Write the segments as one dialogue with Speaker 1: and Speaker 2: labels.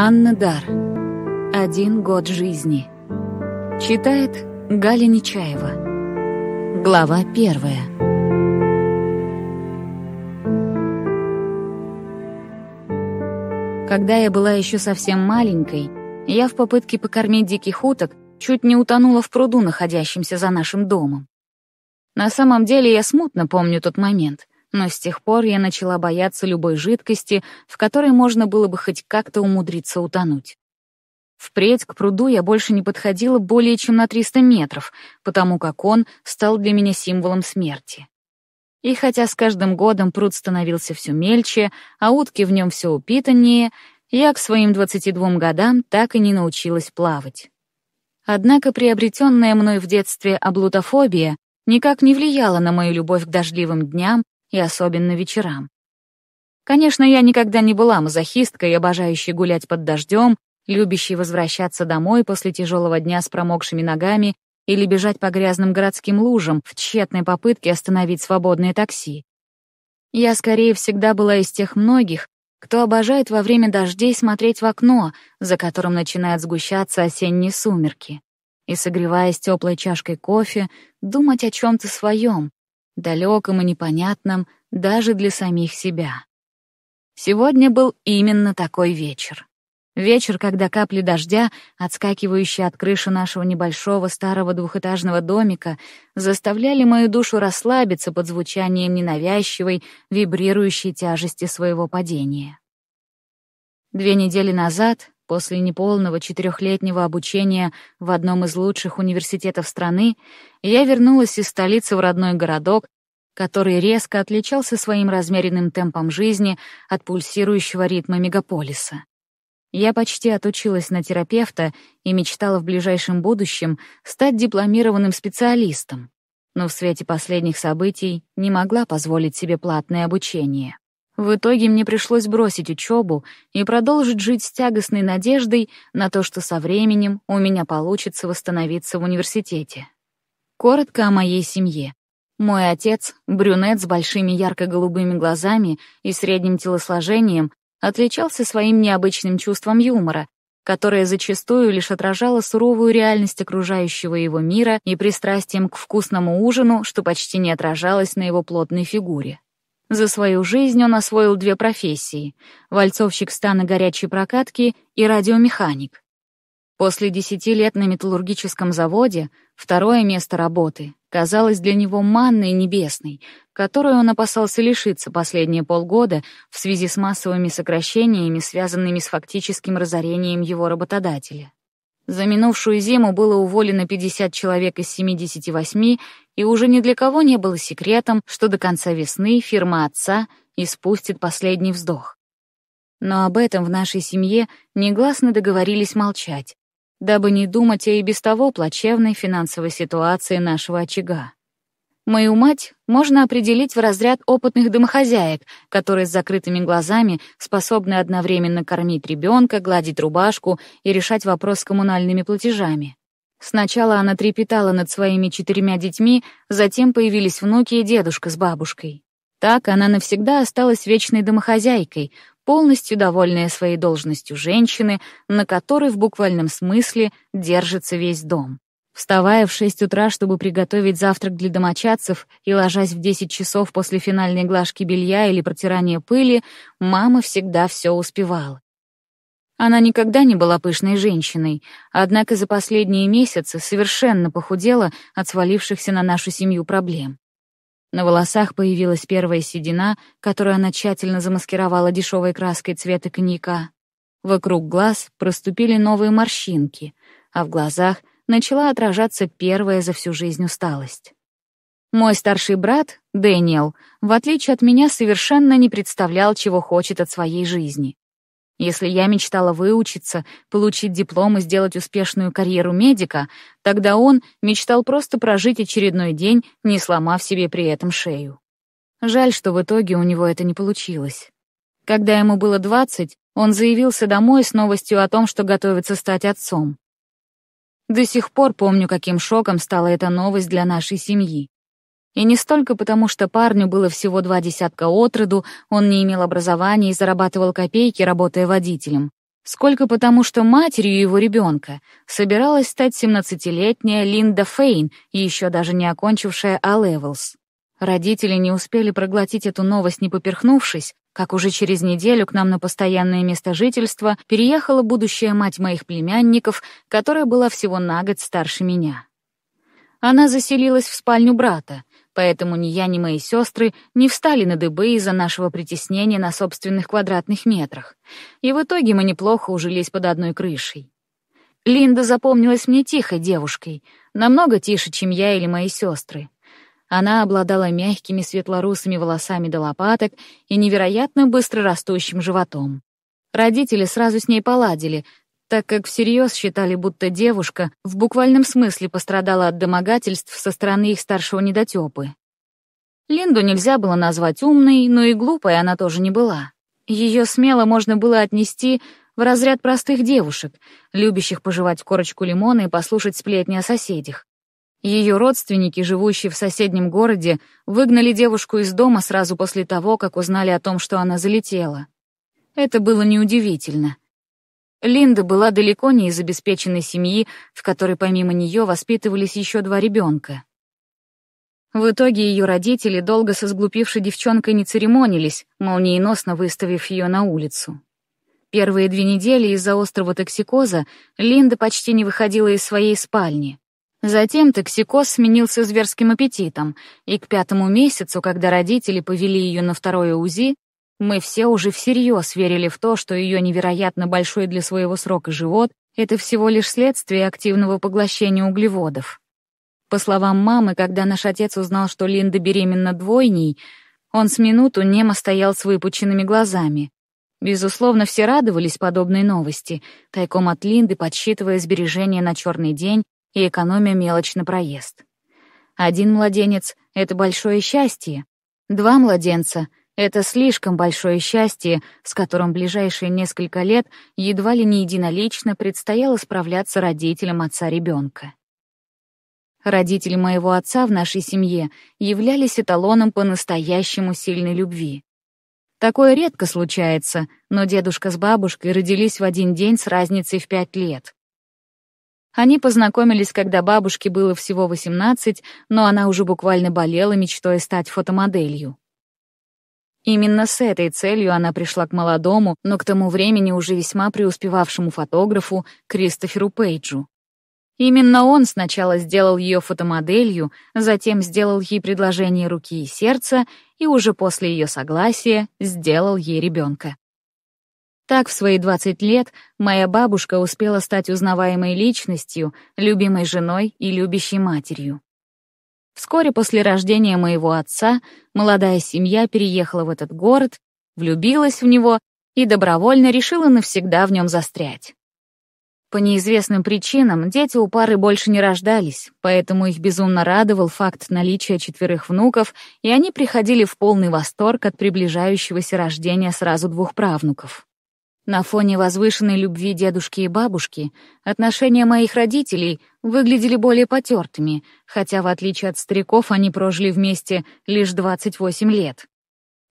Speaker 1: Анна Дар. Один год жизни. Читает Галя Нечаева. Глава первая. Когда я была еще совсем маленькой, я в попытке покормить диких уток чуть не утонула в пруду, находящемся за нашим домом. На самом деле я смутно помню тот момент — но с тех пор я начала бояться любой жидкости, в которой можно было бы хоть как-то умудриться утонуть. Впредь к пруду я больше не подходила более чем на 300 метров, потому как он стал для меня символом смерти. И хотя с каждым годом пруд становился все мельче, а утки в нем все упитаннее, я к своим 22 годам так и не научилась плавать. Однако приобретенная мной в детстве облутофобия никак не влияла на мою любовь к дождливым дням и особенно вечерам. Конечно, я никогда не была мазохисткой, обожающей гулять под дождем, любящей возвращаться домой после тяжелого дня с промокшими ногами или бежать по грязным городским лужам в тщетной попытке остановить свободное такси. Я, скорее, всегда была из тех многих, кто обожает во время дождей смотреть в окно, за которым начинают сгущаться осенние сумерки, и, согреваясь теплой чашкой кофе, думать о чем-то своем, далеком и непонятном даже для самих себя. Сегодня был именно такой вечер. Вечер, когда капли дождя, отскакивающие от крыши нашего небольшого старого двухэтажного домика, заставляли мою душу расслабиться под звучанием ненавязчивой, вибрирующей тяжести своего падения. Две недели назад После неполного четырехлетнего обучения в одном из лучших университетов страны я вернулась из столицы в родной городок, который резко отличался своим размеренным темпом жизни от пульсирующего ритма мегаполиса. Я почти отучилась на терапевта и мечтала в ближайшем будущем стать дипломированным специалистом, но в свете последних событий не могла позволить себе платное обучение. В итоге мне пришлось бросить учебу и продолжить жить с тягостной надеждой на то, что со временем у меня получится восстановиться в университете. Коротко о моей семье. Мой отец, брюнет с большими ярко-голубыми глазами и средним телосложением, отличался своим необычным чувством юмора, которое зачастую лишь отражало суровую реальность окружающего его мира и пристрастием к вкусному ужину, что почти не отражалось на его плотной фигуре. За свою жизнь он освоил две профессии — вальцовщик стана горячей прокатки и радиомеханик. После десяти лет на металлургическом заводе второе место работы казалось для него манной небесной, которую он опасался лишиться последние полгода в связи с массовыми сокращениями, связанными с фактическим разорением его работодателя. За минувшую зиму было уволено 50 человек из 78, и уже ни для кого не было секретом, что до конца весны фирма отца испустит последний вздох. Но об этом в нашей семье негласно договорились молчать, дабы не думать о и без того плачевной финансовой ситуации нашего очага. Мою мать можно определить в разряд опытных домохозяек, которые с закрытыми глазами способны одновременно кормить ребенка, гладить рубашку и решать вопрос с коммунальными платежами. Сначала она трепетала над своими четырьмя детьми, затем появились внуки и дедушка с бабушкой. Так она навсегда осталась вечной домохозяйкой, полностью довольная своей должностью женщины, на которой в буквальном смысле держится весь дом. Вставая в шесть утра, чтобы приготовить завтрак для домочадцев, и ложась в десять часов после финальной глажки белья или протирания пыли, мама всегда все успевала. Она никогда не была пышной женщиной, однако за последние месяцы совершенно похудела от свалившихся на нашу семью проблем. На волосах появилась первая седина, которую она тщательно замаскировала дешевой краской цвета коньяка. Вокруг глаз проступили новые морщинки, а в глазах — начала отражаться первая за всю жизнь усталость. Мой старший брат, Дэниел, в отличие от меня, совершенно не представлял, чего хочет от своей жизни. Если я мечтала выучиться, получить диплом и сделать успешную карьеру медика, тогда он мечтал просто прожить очередной день, не сломав себе при этом шею. Жаль, что в итоге у него это не получилось. Когда ему было 20, он заявился домой с новостью о том, что готовится стать отцом. До сих пор помню, каким шоком стала эта новость для нашей семьи. И не столько потому, что парню было всего два десятка отроду, он не имел образования и зарабатывал копейки, работая водителем, сколько потому, что матерью его ребенка собиралась стать 17-летняя Линда Фейн, еще даже не окончившая А-Левелс. Родители не успели проглотить эту новость, не поперхнувшись, как уже через неделю к нам на постоянное место жительства переехала будущая мать моих племянников, которая была всего на год старше меня. Она заселилась в спальню брата, поэтому ни я, ни мои сестры не встали на дыбы из-за нашего притеснения на собственных квадратных метрах, и в итоге мы неплохо ужились под одной крышей. Линда запомнилась мне тихой девушкой, намного тише, чем я или мои сестры. Она обладала мягкими светлорусыми волосами до лопаток и невероятно быстро растущим животом. Родители сразу с ней поладили, так как всерьез считали, будто девушка в буквальном смысле пострадала от домогательств со стороны их старшего недотепы. Линду нельзя было назвать умной, но и глупой она тоже не была. Ее смело можно было отнести в разряд простых девушек, любящих пожевать корочку лимона и послушать сплетни о соседях. Ее родственники, живущие в соседнем городе, выгнали девушку из дома сразу после того, как узнали о том, что она залетела. Это было неудивительно. Линда была далеко не из обеспеченной семьи, в которой помимо нее воспитывались еще два ребенка. В итоге ее родители долго со сглупившей девчонкой не церемонились, молниеносно выставив ее на улицу. Первые две недели из-за острого токсикоза Линда почти не выходила из своей спальни. Затем токсикоз сменился зверским аппетитом, и к пятому месяцу, когда родители повели ее на второе УЗИ, мы все уже всерьез верили в то, что ее невероятно большой для своего срока живот — это всего лишь следствие активного поглощения углеводов. По словам мамы, когда наш отец узнал, что Линда беременна двойней, он с минуту немо стоял с выпученными глазами. Безусловно, все радовались подобной новости, тайком от Линды подсчитывая сбережения на черный день и экономя мелочь на проезд. Один младенец — это большое счастье, два младенца — это слишком большое счастье, с которым ближайшие несколько лет едва ли не единолично предстояло справляться родителям отца ребенка. Родители моего отца в нашей семье являлись эталоном по-настоящему сильной любви. Такое редко случается, но дедушка с бабушкой родились в один день с разницей в пять лет. Они познакомились, когда бабушке было всего 18, но она уже буквально болела мечтой стать фотомоделью. Именно с этой целью она пришла к молодому, но к тому времени уже весьма преуспевавшему фотографу Кристоферу Пейджу. Именно он сначала сделал ее фотомоделью, затем сделал ей предложение руки и сердца и уже после ее согласия сделал ей ребенка. Так в свои 20 лет моя бабушка успела стать узнаваемой личностью, любимой женой и любящей матерью. Вскоре после рождения моего отца молодая семья переехала в этот город, влюбилась в него и добровольно решила навсегда в нем застрять. По неизвестным причинам дети у пары больше не рождались, поэтому их безумно радовал факт наличия четверых внуков, и они приходили в полный восторг от приближающегося рождения сразу двух правнуков. На фоне возвышенной любви дедушки и бабушки отношения моих родителей выглядели более потертыми, хотя, в отличие от стариков, они прожили вместе лишь 28 лет.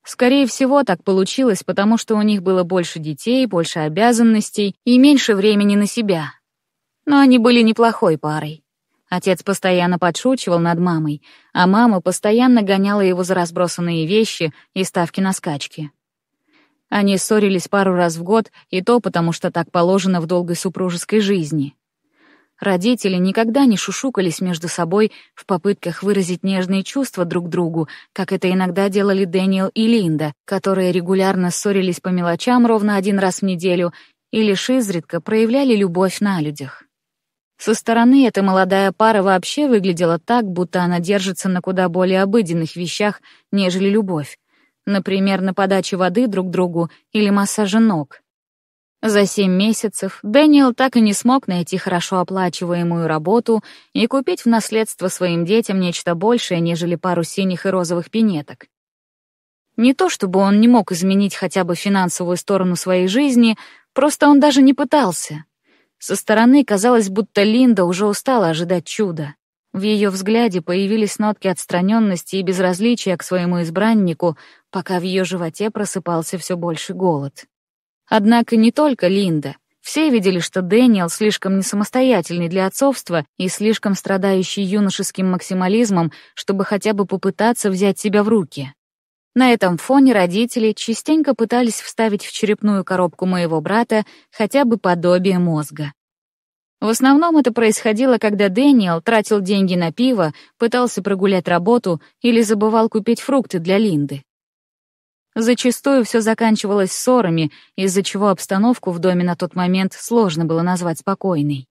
Speaker 1: Скорее всего, так получилось, потому что у них было больше детей, больше обязанностей и меньше времени на себя. Но они были неплохой парой. Отец постоянно подшучивал над мамой, а мама постоянно гоняла его за разбросанные вещи и ставки на скачки. Они ссорились пару раз в год, и то потому, что так положено в долгой супружеской жизни. Родители никогда не шушукались между собой в попытках выразить нежные чувства друг другу, как это иногда делали Дэниел и Линда, которые регулярно ссорились по мелочам ровно один раз в неделю и лишь изредка проявляли любовь на людях. Со стороны эта молодая пара вообще выглядела так, будто она держится на куда более обыденных вещах, нежели любовь например, на подаче воды друг другу или массаже ног. За семь месяцев Дэниел так и не смог найти хорошо оплачиваемую работу и купить в наследство своим детям нечто большее, нежели пару синих и розовых пинеток. Не то чтобы он не мог изменить хотя бы финансовую сторону своей жизни, просто он даже не пытался. Со стороны казалось, будто Линда уже устала ожидать чуда. В ее взгляде появились нотки отстраненности и безразличия к своему избраннику, пока в ее животе просыпался все больше голод. Однако не только Линда. Все видели, что Дэниел слишком несамостоятельный для отцовства и слишком страдающий юношеским максимализмом, чтобы хотя бы попытаться взять себя в руки. На этом фоне родители частенько пытались вставить в черепную коробку моего брата хотя бы подобие мозга. В основном это происходило, когда Дэниел тратил деньги на пиво, пытался прогулять работу или забывал купить фрукты для Линды. Зачастую все заканчивалось ссорами, из-за чего обстановку в доме на тот момент сложно было назвать спокойной.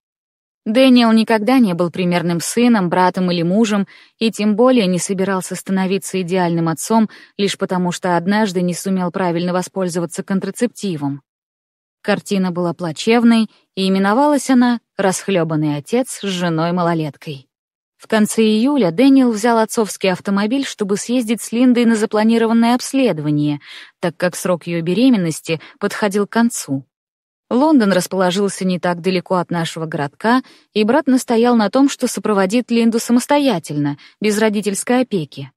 Speaker 1: Дэниел никогда не был примерным сыном, братом или мужем, и тем более не собирался становиться идеальным отцом лишь потому, что однажды не сумел правильно воспользоваться контрацептивом. Картина была плачевной, и именовалась она расхлебанный отец с женой-малолеткой». В конце июля Дэниел взял отцовский автомобиль, чтобы съездить с Линдой на запланированное обследование, так как срок ее беременности подходил к концу. Лондон расположился не так далеко от нашего городка, и брат настоял на том, что сопроводит Линду самостоятельно, без родительской опеки.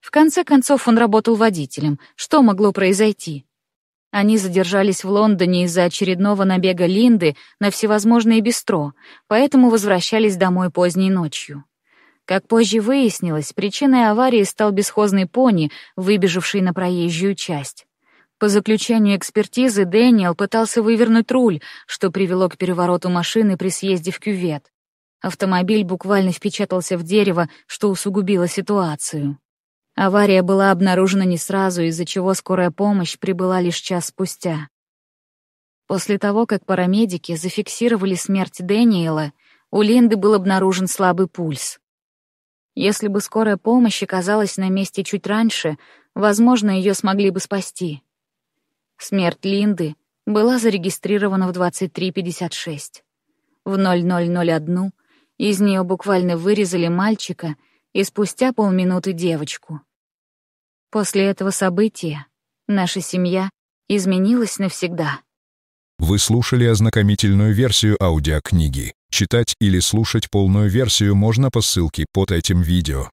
Speaker 1: В конце концов он работал водителем. Что могло произойти? Они задержались в Лондоне из-за очередного набега Линды на всевозможные бистро, поэтому возвращались домой поздней ночью. Как позже выяснилось, причиной аварии стал бесхозный пони, выбежавший на проезжую часть. По заключению экспертизы, Дэниел пытался вывернуть руль, что привело к перевороту машины при съезде в кювет. Автомобиль буквально впечатался в дерево, что усугубило ситуацию. Авария была обнаружена не сразу, из-за чего скорая помощь прибыла лишь час спустя. После того, как парамедики зафиксировали смерть Дэниела, у Линды был обнаружен слабый пульс. Если бы скорая помощь оказалась на месте чуть раньше, возможно, ее смогли бы спасти. Смерть Линды была зарегистрирована в 23.56. В 00.01 из нее буквально вырезали мальчика и спустя полминуты девочку. После этого события наша семья изменилась навсегда. Вы слушали ознакомительную версию аудиокниги. Читать или слушать полную версию можно по ссылке под этим видео.